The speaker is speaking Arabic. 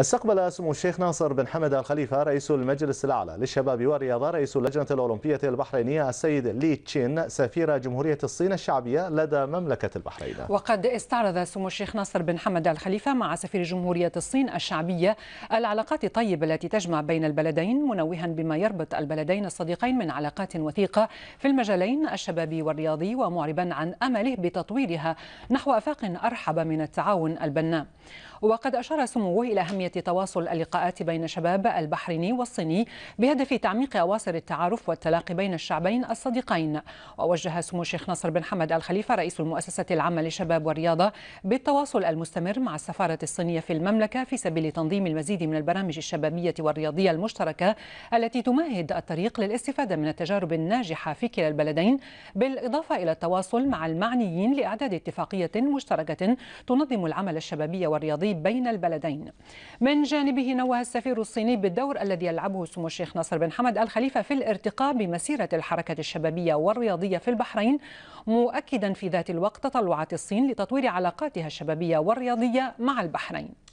استقبل سمو الشيخ ناصر بن حمد الخليفة رئيس المجلس الأعلى للشباب والرياضة رئيس اللجنة الأولمبية البحرينية السيد لي تشين سفير جمهورية الصين الشعبية لدى مملكة البحرين وقد استعرض سمو الشيخ ناصر بن حمد الخليفة مع سفير جمهورية الصين الشعبية العلاقات الطيبة التي تجمع بين البلدين منوها بما يربط البلدين الصديقين من علاقات وثيقة في المجالين الشبابي والرياضي ومعربا عن أمله بتطويرها نحو أفاق أرحب من التعاون البناء وقد أشار سموه إلى أهمية أهمية تواصل اللقاءات بين شباب البحريني والصيني بهدف تعميق أواصر التعارف والتلاقي بين الشعبين الصديقين ووجه سمو الشيخ ناصر بن حمد الخليفة رئيس المؤسسة العامة للشباب والرياضة بالتواصل المستمر مع السفارة الصينية في المملكة في سبيل تنظيم المزيد من البرامج الشبابية والرياضية المشتركة التي تمهد الطريق للاستفادة من التجارب الناجحة في كلا البلدين بالإضافة إلى التواصل مع المعنيين لإعداد اتفاقية مشتركة تنظم العمل الشبابي والرياضي بين البلدين من جانبه نوه السفير الصيني بالدور الذي يلعبه سمو الشيخ ناصر بن حمد الخليفة في الارتقاء بمسيرة الحركة الشبابية والرياضية في البحرين مؤكدا في ذات الوقت تطلعات الصين لتطوير علاقاتها الشبابية والرياضية مع البحرين